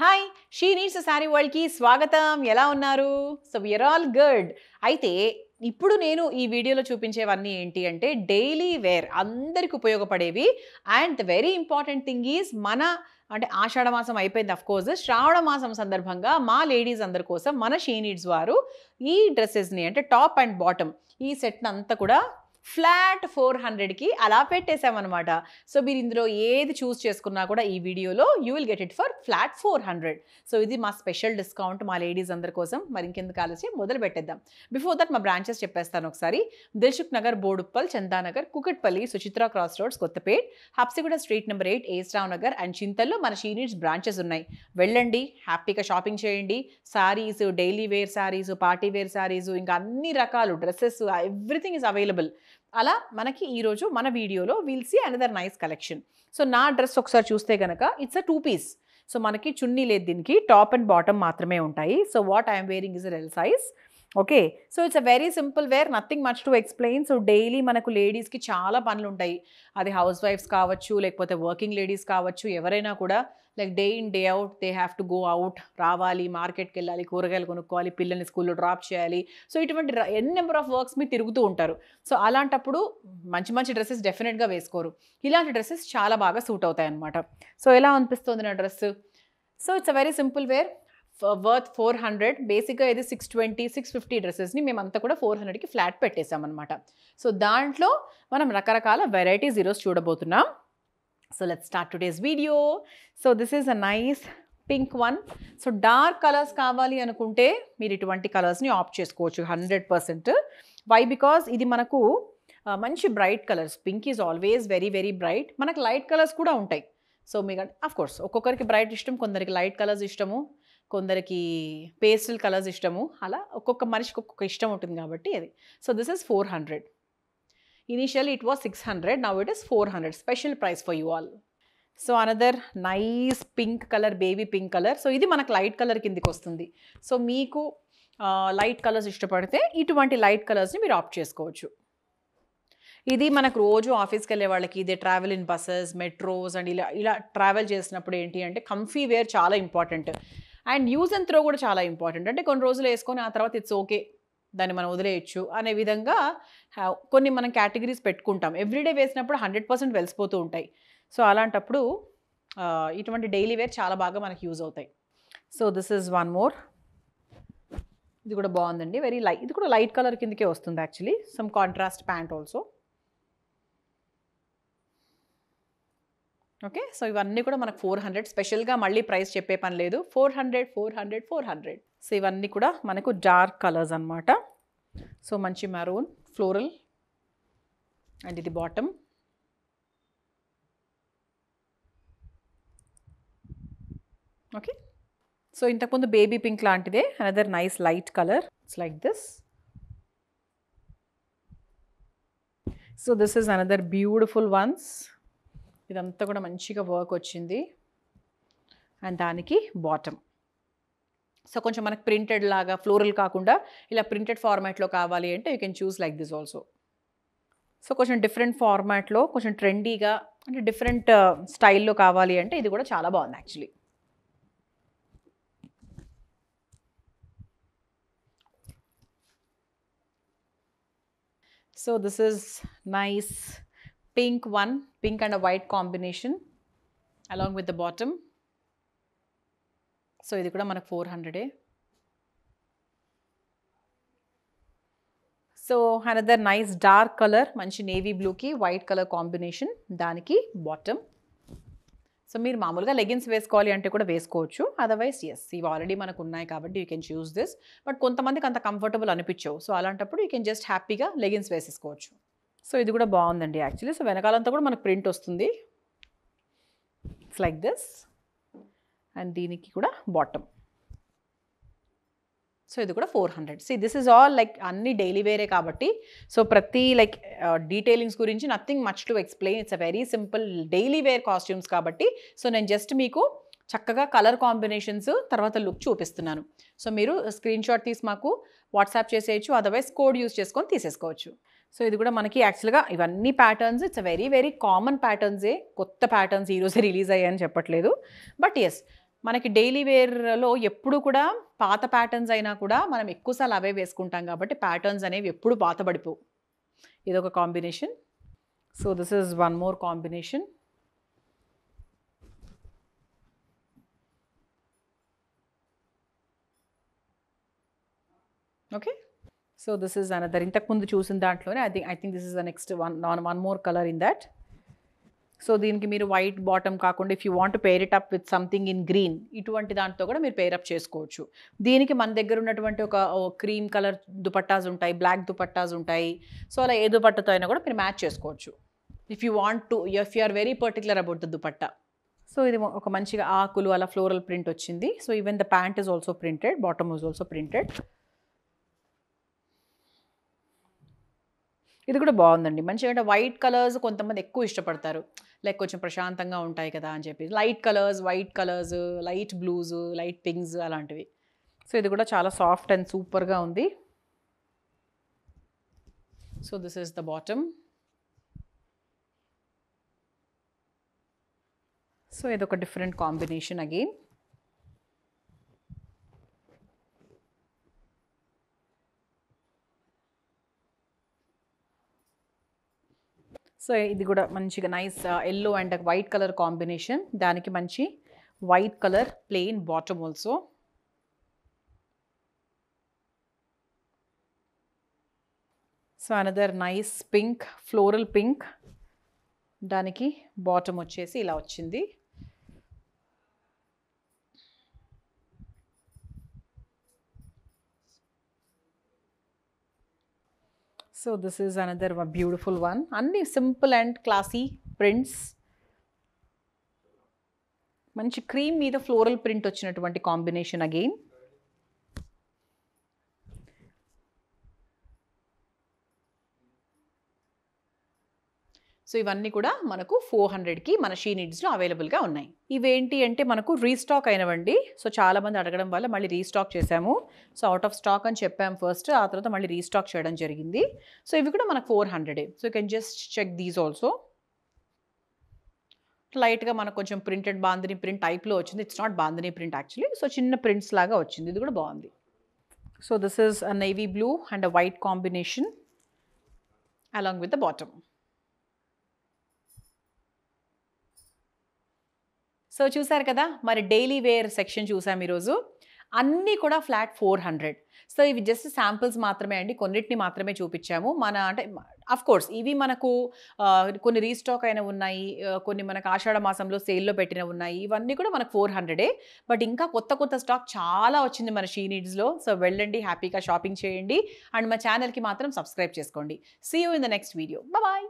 Hi she needs sari వరల్డ్కి స్వాగతం ఎలా ఉన్నారు సో విఆర్ ఆల్ గుడ్ అయితే ఇప్పుడు నేను ఈ వీడియోలో చూపించేవన్నీ ఏంటి అంటే డైలీ వేర్ అందరికి ఉపయోగపడేవి and the very important thing is మన అంటే ఆషాఢ మాసం అయిపోయింది అఫ్ కోర్స్ శ్రావణ మాసం సందర్భంగా మా లేడీస్ అందరి కోసం మన షీ నీడ్స్ వారు ఈ డ్రెస్సెస్ని అంటే టాప్ అండ్ బాటమ్ ఈ సెట్ని అంతా కూడా ఫ్లాట్ ఫోర్ హండ్రెడ్కి అలా పెట్టేశామన్నమాట సో మీరు ఇందులో ఏది చూస్ చేసుకున్నా కూడా ఈ వీడియోలో you will get it for flat four hundred so ఇది మా స్పెషల్ డిస్కౌంట్ మా లేడీస్ అందరి కోసం మరి ఇంకెందుకు ఆలోచి మొదలు పెట్టేద్దాం బిఫోర్ దట్ మా బ్రాంచెస్ చెప్పేస్తాను ఒకసారి Dilsukhnagar Boduppal Chandanagar Kukatpally Suchitra cross roads Kothapet Habsiguda street number eight AS Rao Nagar and చింతల్లో మన షీనిట్స్ బ్రాంచెస్ ఉన్నాయి వెళ్ళండి హ్యాపీగా షాపింగ్ చేయండి saris daily wear saris party wear saris ఇంకా అన్ని రకాలు డ్రెస్సెస్ ఎవ్రీథింగ్ ఇస్ అవైలబుల్ అలా మనకి ఈరోజు మన వీడియోలో will see another nice collection so నా డ్రెస్ ఒకసారి చూస్తే కనుక it's a two piece so మనకి చున్నీ లేదు దీనికి టాప్ అండ్ బాటమ్ మాత్రమే ఉంటాయి so what I'm wearing is L size okay so it's a very simple wear nothing much to explain so daily మనకు లేడీస్కి చాలా పనులు ఉంటాయి అది హౌస్ వైఫ్స్ కావచ్చు లేకపోతే వర్కింగ్ లేడీస్ కావచ్చు ఎవరైనా కూడా like day in day out they have to go out రావాలి మార్కెట్కి వెళ్ళాలి కూరగాయలు కొనుక్కోవాలి పిల్లల్ని స్కూల్లో డ్రాప్ చేయాలి సో ఇటువంటి ఎన్ నెంబర్ ఆఫ్ వర్క్స్ మీరు తిరుగుతూ ఉంటారు సో అలాంటప్పుడు మంచి మంచి డ్రెస్సెస్ డెఫినెట్గా వేసుకోరు ఇలాంటి డ్రెస్సెస్ చాలా బాగా సూట్ అవుతాయి అనమాట సో ఎలా అనిపిస్తుంది నా dress so it's a very simple wear worth four hundred బేసిక్గా ఇది సిక్స్ ట్వంటీ సిక్స్ ఫిఫ్టీ డ్రెస్సెస్ని మేమంతా కూడా ఫోర్ హండ్రెడ్కి ఫ్లాట్ పెట్టేశామన్నమాట సో దాంట్లో మనం రకరకాల వెరైటీస్ ఈరోజు చూడబోతున్నాం so let start today's video so this is a nice pink one so dark colours కావాలి అనుకుంటే మీరు ఇటువంటి కలర్స్ని ఆప్ట్ చేసుకోవచ్చు హండ్రెడ్ పర్సెంట్ వై బికాస్ ఇది మనకు మంచి bright colours pink is always very very bright మనకు లైట్ కలర్స్ కూడా ఉంటాయి సో మీకు అఫ్కోర్స్ ఒక్కొక్కరికి బ్రైట్ ఇష్టం కొందరికి లైట్ కలర్స్ ఇష్టము కొందరికి పేస్టల్ కలర్స్ ఇష్టము అలా ఒక్కొక్క మనిషికి ఒక్కొక్క ఇష్టం ఉంటుంది కాబట్టి అది so this is four hundred initial it was six hundred now it is four hundred special price for you all so another nice pink colour baby pink colour so ఇది మనకు లైట్ కలర్ కిందికి వస్తుంది so మీకు light colours ఇష్టపడితే ఇటువంటి light కలర్స్ని మీరు opt చేసుకోవచ్చు ఇది మనకు రోజు ఆఫీస్కి వెళ్ళే వాళ్ళకి ఇదే travel in buses metros and ఇలా ఇలా ట్రావెల్ చేసినప్పుడు ఏంటి అంటే కంఫీ వేర్ చాలా important and use and throw కూడా చాలా ఇంపార్టెంట్ అంటే కొన్ని రోజులు వేసుకొని ఆ తర్వాత ఇట్స్ ఓకే దాన్ని మనం వదిలేయచ్చు అనే విధంగా కొన్ని మనం కేటగిరీస్ పెట్టుకుంటాం ఎవ్రీడే వేసినప్పుడు హండ్రెడ్ పర్సెంట్ వెలిసిపోతూ ఉంటాయి సో అలాంటప్పుడు ఇటువంటి డైలీ వేర్ చాలా బాగా మనకు యూజ్ అవుతాయి so this is one more ఇది కూడా బాగుందండి వెరీ లైట్ ఇది కూడా లైట్ కలర్ కిందకే వస్తుంది actually some contrast pant also okay so ఇవన్నీ కూడా మనకు ఫోర్ హండ్రెడ్ స్పెషల్గా మళ్ళీ ప్రైస్ చెప్పే పని లేదు four hundred four hundred four hundred so ఇవన్నీ కూడా మనకు డార్క్ కలర్స్ అనమాట సో మంచి మెరూన్ ఫ్లోరల్ అండ్ ఇది బాటమ్ ఓకే సో ఇంతకుముందు బేబీ పింక్ లాంటిదే another nice light colour it's like this so this is another beautiful ones ఇదంతా కూడా మంచిగా వర్క్ వచ్చింది అండ్ దానికి బాటమ్ సో కొంచెం మనకు ప్రింటెడ్ లాగా ఫ్లోరల్ కాకుండా ఇలా ప్రింటెడ్ ఫార్మాట్లో కావాలి అంటే you can choose like this also so కొంచెం డిఫరెంట్ ఫార్మాట్లో కొంచెం ట్రెండీగా అంటే డిఫరెంట్ స్టైల్లో uh, కావాలి అంటే ఇది కూడా చాలా బాగుంది actually so this is nice pink one, pink and a white combination along with the bottom. So ఇది కూడా మనకు ఫోర్ హండ్రెడే so another nice dark colour మంచి నేవీ బ్లూకి వైట్ కలర్ కాంబినేషన్ దానికి బాటమ్ సో మీరు మామూలుగా లెగిన్స్ వేసుకోవాలి అంటే కూడా వేసుకోవచ్చు అదర్వైజ్ ఎస్ ఇవి ఆల్రెడీ మనకు ఉన్నాయి కాబట్టి you can choose this but కొంతమందికి అంత కంఫర్టబుల్ అనిపించవు సో అలాంటప్పుడు యూ కెన్ జస్ట్ హ్యాపీగా లెగిన్స్ వేసేసుకోవచ్చు సో ఇది కూడా బాగుందండి యాక్చువల్లీ సో వెనకాలంతా కూడా మనకు ప్రింట్ వస్తుంది ఇట్స్ లైక్ దిస్ అండ్ దీనికి కూడా బాటమ్ సో ఇది కూడా four hundred so this is all like అన్ని డైలీ వేరే కాబట్టి సో ప్రతి లైక్ డీటెయిలింగ్స్ uh, గురించి nothing much to explain it's a very simple daily wear costumes కాబట్టి సో నేను జస్ట్ మీకు చక్కగా కలర్ కాంబినేషన్స్ తర్వాత లుక్ చూపిస్తున్నాను సో మీరు స్క్రీన్ షాట్ తీసి మాకు వాట్సాప్ చేసేయచ్చు అదర్వైజ్ కోడ్ యూస్ చేసుకొని తీసేసుకోవచ్చు సో ఇది కూడా మనకి యాక్చువల్గా ఇవన్నీ patterns it's very very common ప్యాటర్న్సే కొత్త ప్యాటర్న్స్ ఈరోజే రిలీజ్ అయ్యాయని చెప్పట్లేదు బట్ ఎస్ మనకి డైలీ వేర్లో ఎప్పుడు కూడా పాత ప్యాటర్న్స్ అయినా కూడా మనం ఎక్కువసార్లు అవే వేసుకుంటాం కాబట్టి ప్యాటర్న్స్ అనేవి ఎప్పుడు పాతబడిపోవు ఇదొక combination so this is one more combination okay so this is another ఇంతకుముందు చూసిన దాంట్లోనే I think I think this is the next one non one more colour in that so దీనికి మీరు వైట్ బాటమ్ కాకుండా if you want pair it up with something in green ఇటువంటి దాంతో కూడా మీరు పేర్ అప్ చేసుకోవచ్చు దీనికి మన దగ్గర ఉన్నటువంటి ఒక క్రీమ్ కలర్ దుపట్టాస్ ఉంటాయి బ్లాక్ దుపట్టాస్ ఉంటాయి సో అలా ఏ దుపట్టతో అయినా కూడా మీరు మ్యాచ్ చేసుకోవచ్చు if you want to if you're very particular about the dupatta so ఇది ఒక మంచిగా ఆకులు అలా ఫ్లోరల్ ప్రింట్ వచ్చింది so even the pant is also printed bottom is also printed ఇది కూడా బాగుందండి మంచిగా వైట్ కలర్స్ కొంతమంది ఎక్కువ ఇష్టపడతారు లైక్ కొంచెం ప్రశాంతంగా ఉంటాయి కదా అని చెప్పి light colours white colours light blues light pinks అలాంటివి సో ఇది కూడా చాలా సాఫ్ట్ అండ్ సూపర్గా ఉంది so this is the bottom so ఇదొక డిఫరెంట్ కాంబినేషన్ అగైన్ సో ఇది కూడా మంచిగా nice yellow and white colour combination దానికి మంచి white colour plain bottom also so another nice pink floral pink దానికి బాటమ్ వచ్చేసి ఇలా వచ్చింది so this is another beautiful one అన్ని సింపుల్ అండ్ క్లాసీ ప్రింట్స్ మంచి క్రీమ్ మీద ఫ్లోరల్ ప్రింట్ వచ్చినటువంటి కాంబినేషన్ అగైన్ సో ఇవన్నీ కూడా మనకు ఫోర్ హండ్రెడ్కి మన షీ నీడ్స్లో అవైలబుల్గా ఉన్నాయి ఇవేంటి అంటే మనకు రీస్టాక్ అయినవండి సో చాలామంది అడగడం వల్ల మళ్ళీ రీస్టాక్ చేశాము సో అవుట్ ఆఫ్ స్టాక్ అని చెప్పాము ఫస్ట్ ఆ తర్వాత మళ్ళీ రీస్టాక్ చేయడం జరిగింది సో ఇవి కూడా మనకు ఫోర్ హండ్రెడే so you can just check these also లైట్గా మనకు కొంచెం ప్రింటెడ్ బాందిని ప్రింట్ టైప్లో వచ్చింది it's not bandhani print actually so చిన్న ప్రింట్స్ లాగా వచ్చింది ఇది కూడా బాగుంది so this is a navy blue and a white combination along with the bottom so చూసారు కదా మరి డైలీ వేర్ సెక్షన్ చూసాం ఈరోజు అన్నీ కూడా ఫ్లాట్ ఫోర్ హండ్రెడ్ సో ఇవి జస్ట్ శాంపిల్స్ మాత్రమే అండి కొన్నిటిని మాత్రమే చూపించాము మన అంటే అఫ్ కోర్స్ ఇవి మనకు కొన్ని రీస్టాక్ అయిన ఉన్నాయి కొన్ని మనకు ఆషాఢ మాసంలో సేల్లో పెట్టిన ఉన్నాయి ఇవన్నీ కూడా మనకు ఫోర్ హండ్రెడే బట్ ఇంకా కొత్త కొత్త స్టాక్ చాలా వచ్చింది మన షీ నీడ్స్లో సో వెళ్ళండి హ్యాపీగా షాపింగ్ చేయండి అండ్ మా ఛానల్కి మాత్రం సబ్స్క్రైబ్ చేసుకోండి see you in the next video bye